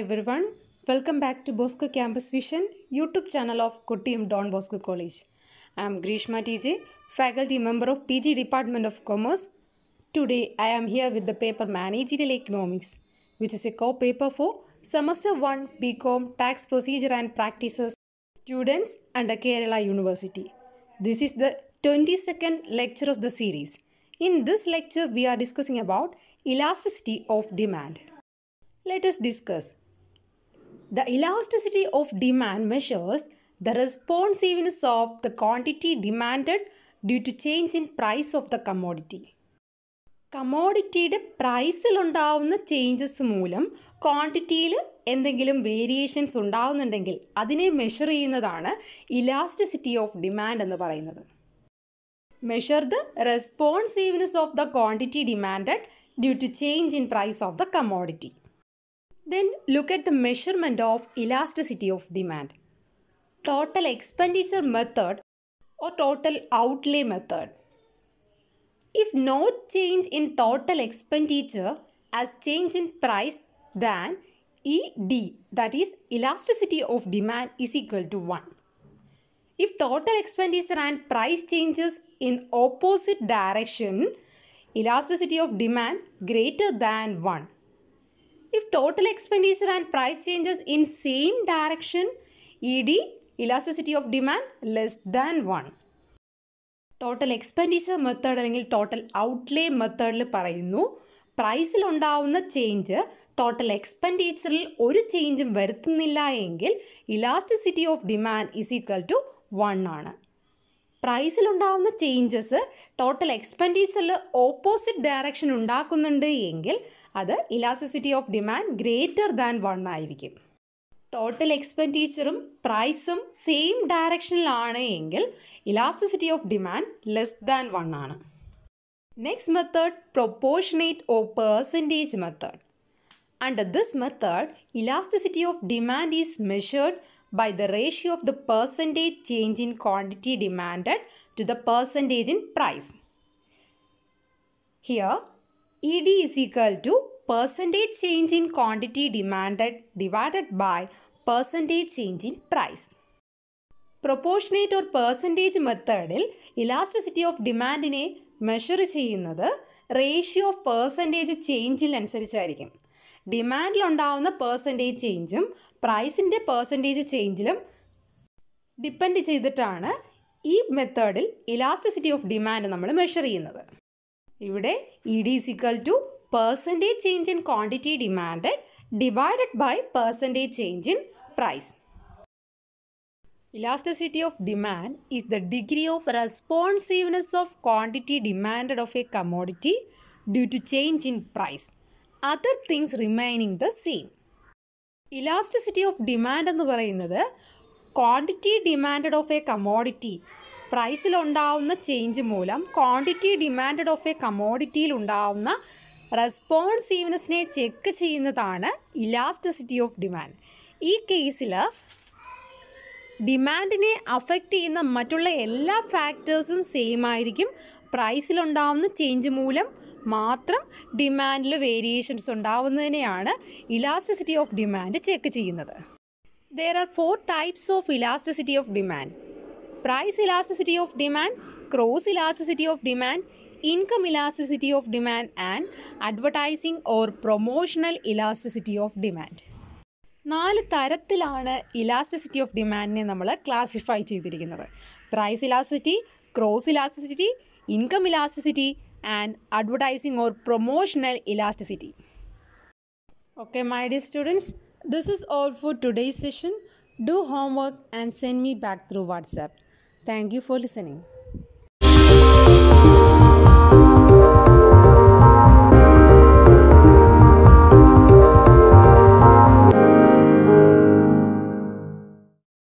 Hi everyone, welcome back to Bosco Campus Vision YouTube channel of Kottayam Don Bosco College. I am Grishma TJ, faculty member of PG Department of Commerce. Today I am here with the paper Managerial Economics, which is a co-paper for Semester 1 BCom Tax Procedure and Practices students under Kerala University. This is the 22nd lecture of the series. In this lecture, we are discussing about elasticity of demand. Let us discuss the elasticity of demand measures the responsiveness of the quantity demand due to change in price of the commodity കമോഡിറ്റിയുടെ പ്രൈസിലുണ്ടാവുന്ന changes മൂലം ക്വാണ്ടിറ്റിയിൽ എന്തെങ്കിലും variations ഉണ്ടാവുന്നുണ്ടെങ്കിൽ അതിനെ measure ചെയ്യുന്നതാണ് elasticity of demand എന്ന് പറയുന്നത് measure the responsiveness of the quantity demand due to change in price of the commodity Then look at the measurement of elasticity of demand. Total expenditure method or total outlay method. If no change in total expenditure as change in price then ED that is elasticity of demand is equal to 1. If total expenditure and price changes in opposite direction elasticity of demand greater than 1 If total expenditure and price changes in same direction, ED, elasticity of demand less than 1. Total expenditure method അല്ലെങ്കിൽ total outlay മെത്തേഡിൽ പറയുന്നു പ്രൈസിലുണ്ടാവുന്ന change total എക്സ്പെൻഡിച്ചറിൽ ഒരു ചേഞ്ചും വരുത്തുന്നില്ല എങ്കിൽ elasticity of demand is equal to one ആണ് പ്രൈസിലുണ്ടാവുന്ന changes ടോട്ടൽ എക്സ്പെൻഡിച്ചറിൽ ഓപ്പോസിറ്റ് ഡയറക്ഷൻ ഉണ്ടാക്കുന്നുണ്ട് എങ്കിൽ അത് elasticity of demand greater than one ആയിരിക്കും ടോട്ടൽ എക്സ്പെൻഡിച്ചറും പ്രൈസും സെയിം ഡയറക്ഷനിലാണ് എങ്കിൽ elasticity of demand less than one ആണ് next method proportionate or percentage method under this method elasticity of demand is measured by the ratio of the percentage change in quantity demanded to the percentage in price. Here, ED is equal to percentage change in quantity demanded divided by percentage change in price. Proportionate or percentage മെത്തേഡിൽ elasticity of ഡിമാൻഡിനെ measure ചെയ്യുന്നത് ratio of percentage ചേഞ്ചിനനുസരിച്ചായിരിക്കും ഡിമാൻഡിലുണ്ടാവുന്ന percentage ചേഞ്ചും പ്രൈസിൻ്റെ percentage ചേഞ്ചിലും depend ചെയ്തിട്ടാണ് ഈ മെത്തേഡിൽ ഇലാസ്റ്റിസിറ്റി ഓഫ് ഡിമാൻഡ് നമ്മൾ മെഷർ ചെയ്യുന്നത് ഇവിടെ E D equal to percentage change in quantity demand divided by percentage change in price elasticity of demand is the degree of responsiveness of quantity demand of a commodity due to change in price other things remaining the same elasticity of demand എന്ന് പറയുന്നത് quantity demand of a commodity പ്രൈസിലുണ്ടാവുന്ന change മൂലം quantity demand of a കമോഡിറ്റിയിൽ ഉണ്ടാവുന്ന റെസ്പോൺസീവ്നെസ്സിനെ check ചെയ്യുന്നതാണ് elasticity of demand ഈ കേസിൽ ഡിമാൻഡിനെ അഫക്റ്റ് ചെയ്യുന്ന മറ്റുള്ള എല്ലാ ഫാക്ടേഴ്സും സെയിം ആയിരിക്കും പ്രൈസിലുണ്ടാവുന്ന ചേഞ്ച് മൂലം മാത്രം ഡിമാൻഡിൽ വേരിയേഷൻസ് ഉണ്ടാവുന്നതിനെയാണ് ഇലാസ്റ്റിസിറ്റി ഓഫ് ഡിമാൻഡ് ചെക്ക് ചെയ്യുന്നത് there are four types of elasticity of demand price elasticity of demand cross elasticity of demand income elasticity of demand and advertising or promotional elasticity of demand നാല് തരത്തിലാണ് elasticity of ഡിമാൻഡിനെ നമ്മൾ classify ചെയ്തിരിക്കുന്നത് price elasticity cross elasticity income elasticity and advertising or promotional elasticity. Okay, my dear students, this is all for today's session. Do homework and send me back through WhatsApp. Thank you for listening.